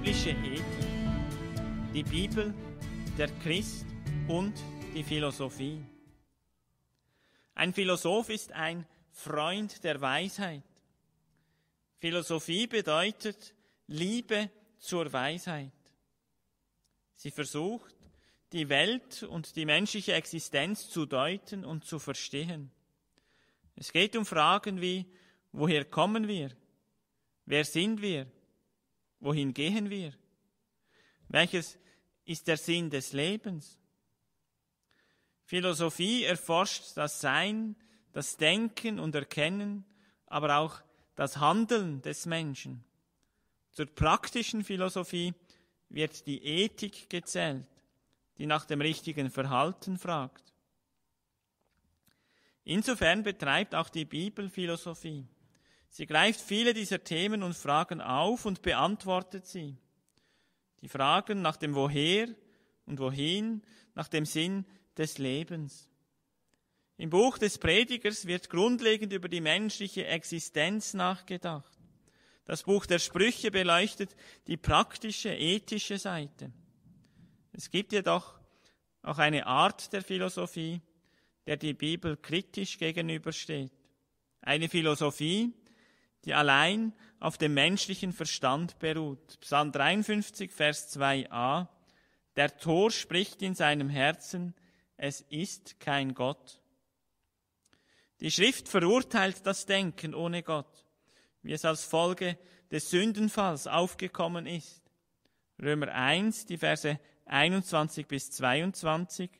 biblische Ethik, die Bibel, der Christ und die Philosophie. Ein Philosoph ist ein Freund der Weisheit. Philosophie bedeutet Liebe zur Weisheit. Sie versucht, die Welt und die menschliche Existenz zu deuten und zu verstehen. Es geht um Fragen wie, woher kommen wir? Wer sind wir? Wohin gehen wir? Welches ist der Sinn des Lebens? Philosophie erforscht das Sein, das Denken und Erkennen, aber auch das Handeln des Menschen. Zur praktischen Philosophie wird die Ethik gezählt, die nach dem richtigen Verhalten fragt. Insofern betreibt auch die Bibel Philosophie. Sie greift viele dieser Themen und Fragen auf und beantwortet sie. Die Fragen nach dem Woher und Wohin, nach dem Sinn des Lebens. Im Buch des Predigers wird grundlegend über die menschliche Existenz nachgedacht. Das Buch der Sprüche beleuchtet die praktische, ethische Seite. Es gibt jedoch auch eine Art der Philosophie, der die Bibel kritisch gegenübersteht. Eine Philosophie, die allein auf dem menschlichen Verstand beruht. Psalm 53, Vers 2a. Der Tor spricht in seinem Herzen, es ist kein Gott. Die Schrift verurteilt das Denken ohne Gott, wie es als Folge des Sündenfalls aufgekommen ist. Römer 1, die Verse 21 bis 22.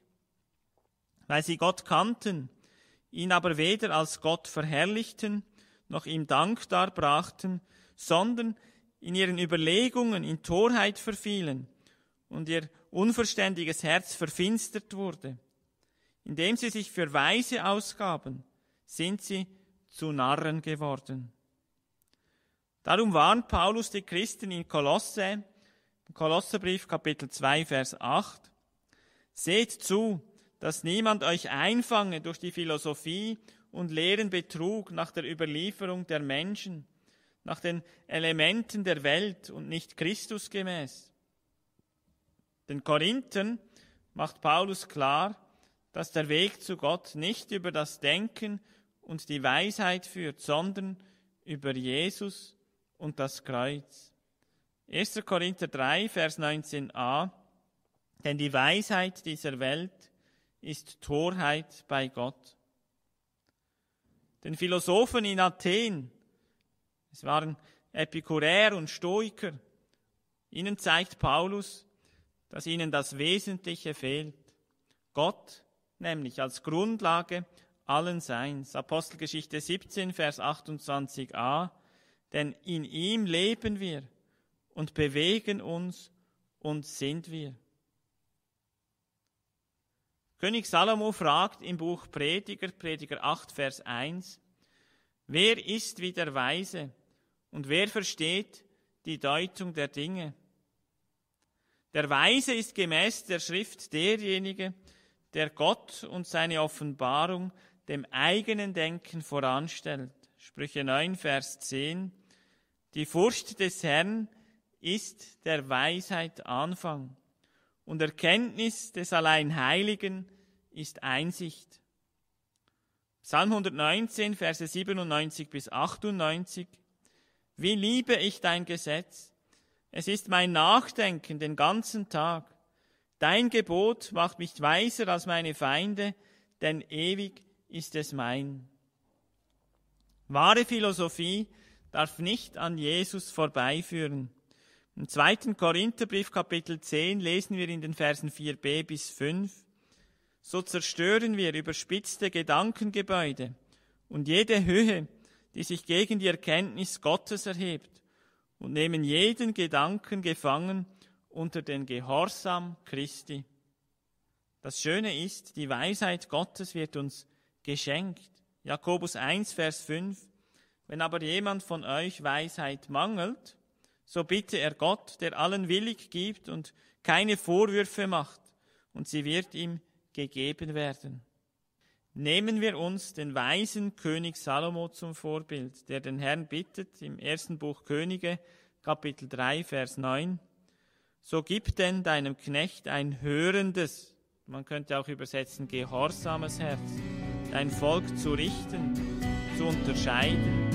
Weil sie Gott kannten, ihn aber weder als Gott verherrlichten, noch ihm Dank darbrachten, sondern in ihren Überlegungen in Torheit verfielen und ihr unverständiges Herz verfinstert wurde. Indem sie sich für Weise ausgaben, sind sie zu Narren geworden. Darum warnt Paulus die Christen in Kolosse, im Kolosserbrief Kapitel 2, Vers 8, Seht zu, dass niemand euch einfange durch die Philosophie und leeren Betrug nach der Überlieferung der Menschen, nach den Elementen der Welt und nicht Christus gemäß. Den Korinthern macht Paulus klar, dass der Weg zu Gott nicht über das Denken und die Weisheit führt, sondern über Jesus und das Kreuz. 1. Korinther 3, Vers 19a. Denn die Weisheit dieser Welt ist Torheit bei Gott. Den Philosophen in Athen, es waren Epikuräer und Stoiker, ihnen zeigt Paulus, dass ihnen das Wesentliche fehlt. Gott nämlich als Grundlage allen Seins. Apostelgeschichte 17, Vers 28a. Denn in ihm leben wir und bewegen uns und sind wir. König Salomo fragt im Buch Prediger, Prediger 8, Vers 1, Wer ist wie der Weise und wer versteht die Deutung der Dinge? Der Weise ist gemäß der Schrift derjenige, der Gott und seine Offenbarung dem eigenen Denken voranstellt. Sprüche 9, Vers 10. Die Furcht des Herrn ist der Weisheit Anfang und Erkenntnis des Alleinheiligen ist Einsicht. Psalm 119, Verse 97 bis 98. Wie liebe ich dein Gesetz? Es ist mein Nachdenken den ganzen Tag. Dein Gebot macht mich weiser als meine Feinde, denn ewig ist es mein. Wahre Philosophie darf nicht an Jesus vorbeiführen. Im zweiten Korintherbrief Kapitel 10 lesen wir in den Versen 4b bis 5, so zerstören wir überspitzte Gedankengebäude und jede Höhe, die sich gegen die Erkenntnis Gottes erhebt und nehmen jeden Gedanken gefangen unter den Gehorsam Christi. Das Schöne ist, die Weisheit Gottes wird uns geschenkt. Jakobus 1, Vers 5. Wenn aber jemand von euch Weisheit mangelt, so bitte er Gott, der allen willig gibt und keine Vorwürfe macht, und sie wird ihm gegeben werden. Nehmen wir uns den weisen König Salomo zum Vorbild, der den Herrn bittet im ersten Buch Könige, Kapitel 3, Vers 9. So gib denn deinem Knecht ein hörendes, man könnte auch übersetzen gehorsames Herz, dein Volk zu richten, zu unterscheiden